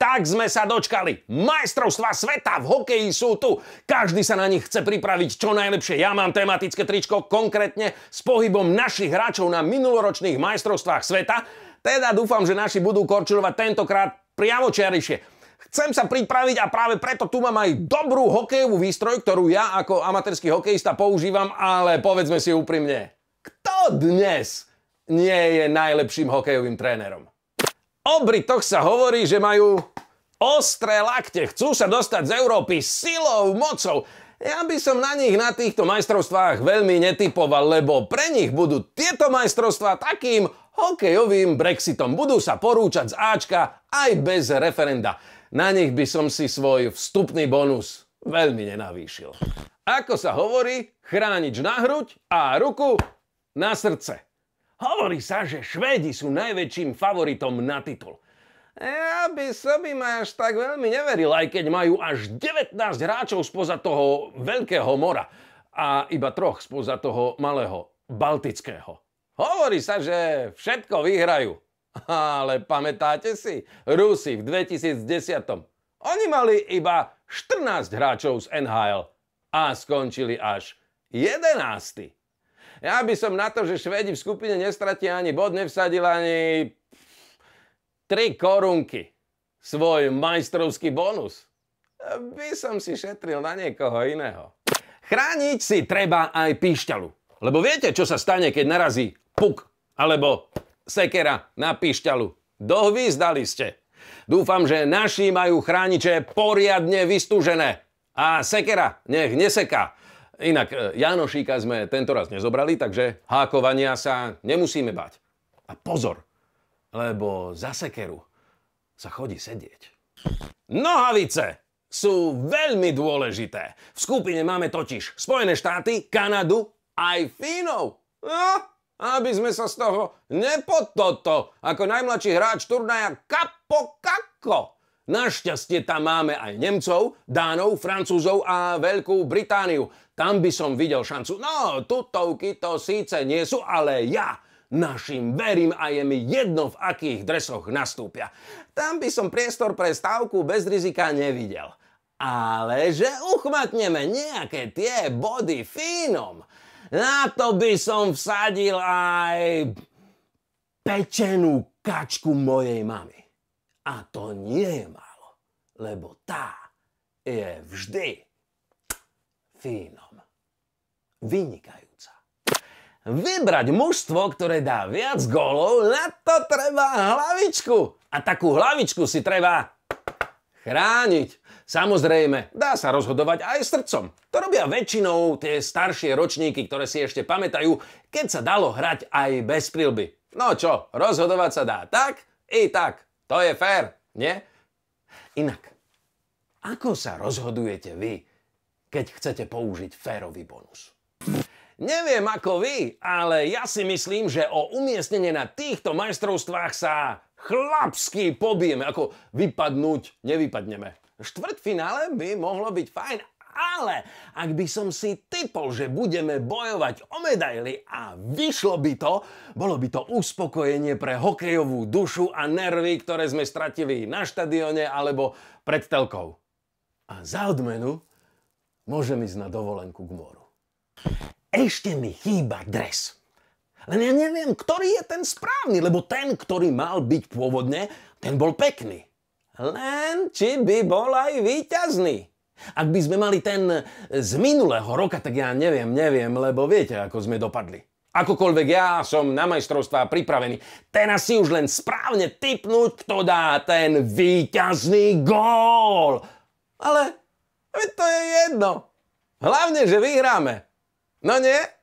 Tak sme sa dočkali. Majstrovstva sveta v hokeji sú tu. Každý sa na nich chce pripraviť čo najlepšie. Ja mám tematické tričko konkrétne s pohybom našich hráčov na minuloročných majstrovstvách sveta. Teda dúfam, že naši budú korčilovať tentokrát priamočiarišie. Chcem sa pripraviť a práve preto tu mám aj dobrú hokejovú výstroj, ktorú ja ako amatérsky hokejista používam, ale povedzme si úprimne, kto dnes nie je najlepším hokejovým trénerom? O Britoch sa hovorí, že majú ostré lakte, chcú sa dostať z Európy silou, mocou. Ja by som na nich na týchto majstrovstvách veľmi netypoval, lebo pre nich budú tieto majstrovstvá takým hokejovým Brexitom. Budú sa porúčať z Ačka aj bez referenda. Na nich by som si svoj vstupný bonus veľmi nenavýšil. Ako sa hovorí, chránič na hruď a ruku na srdce. Hovorí sa, že Švédi sú najväčším favoritom na titul. Ja by som im až tak veľmi neveril, aj keď majú až 19 hráčov spoza toho veľkého mora a iba troch spoza toho malého, baltického. Hovorí sa, že všetko vyhrajú. Ale pamätáte si, Rusi v 2010. Oni mali iba 14 hráčov z NHL a skončili až 11. Ja by som na to, že Švedi v skupine nestratia ani bod, nevsadil ani 3 korunky. Svoj majstrovský bonus. By som si šetril na niekoho iného. Chrániť si treba aj píšťalu. Lebo viete, čo sa stane, keď narazí puk alebo sekera na píšťalu. Dohvízdali ste. Dúfam, že naši majú chrániče poriadne vystúžené. A sekera nech neseká. Inak e, Janošíka sme tento raz nezobrali, takže hákovania sa nemusíme bať. A pozor, lebo za sekeru sa chodí sedieť. Nohavice sú veľmi dôležité. V skupine máme totiž Spojené štáty, Kanadu aj Fínov. No, aby sme sa z toho nepototo ako najmladší hráč turnaja kapokako. Kako. Našťastie tam máme aj Nemcov, Dánov, Francúzov a Veľkú Britániu. Tam by som videl šancu. No, tutovky to síce nie sú, ale ja našim verím a je mi jedno, v akých dresoch nastúpia. Tam by som priestor pre stávku bez rizika nevidel. Ale že uchmatneme nejaké tie body fínom, na to by som vsadil aj pečenú kačku mojej mamy. A to nie je málo, lebo tá je vždy fínom. Vynikajúca. Vybrať mužstvo, ktoré dá viac gólov, na to treba hlavičku. A takú hlavičku si treba chrániť. Samozrejme, dá sa rozhodovať aj srdcom. To robia väčšinou tie staršie ročníky, ktoré si ešte pamätajú, keď sa dalo hrať aj bez prilby. No čo, rozhodovať sa dá tak i tak. To je fér, nie? Inak, ako sa rozhodujete vy, keď chcete použiť férový bonus? Neviem ako vy, ale ja si myslím, že o umiestnenie na týchto majstrovstvách sa chlapsky pobijeme, ako vypadnúť nevypadneme. Štvrtfinále by mohlo byť fajn, ale ak by som si typol, že budeme bojovať o medaily a vyšlo by to, bolo by to uspokojenie pre hokejovú dušu a nervy, ktoré sme stratili na štadióne alebo pred telkou. A za odmenu môžem ísť na dovolenku k moru. Ešte mi chýba dres. Len ja neviem, ktorý je ten správny, lebo ten, ktorý mal byť pôvodne, ten bol pekný. Len či by bol aj výťazný. Ak by sme mali ten e, z minulého roka, tak ja neviem, neviem, lebo viete, ako sme dopadli. Akokoľvek ja som na majstrovstvá pripravený, teraz si už len správne typnúť, kto dá ten výťazný gól. Ale to je jedno. Hlavne, že vyhráme. No nie?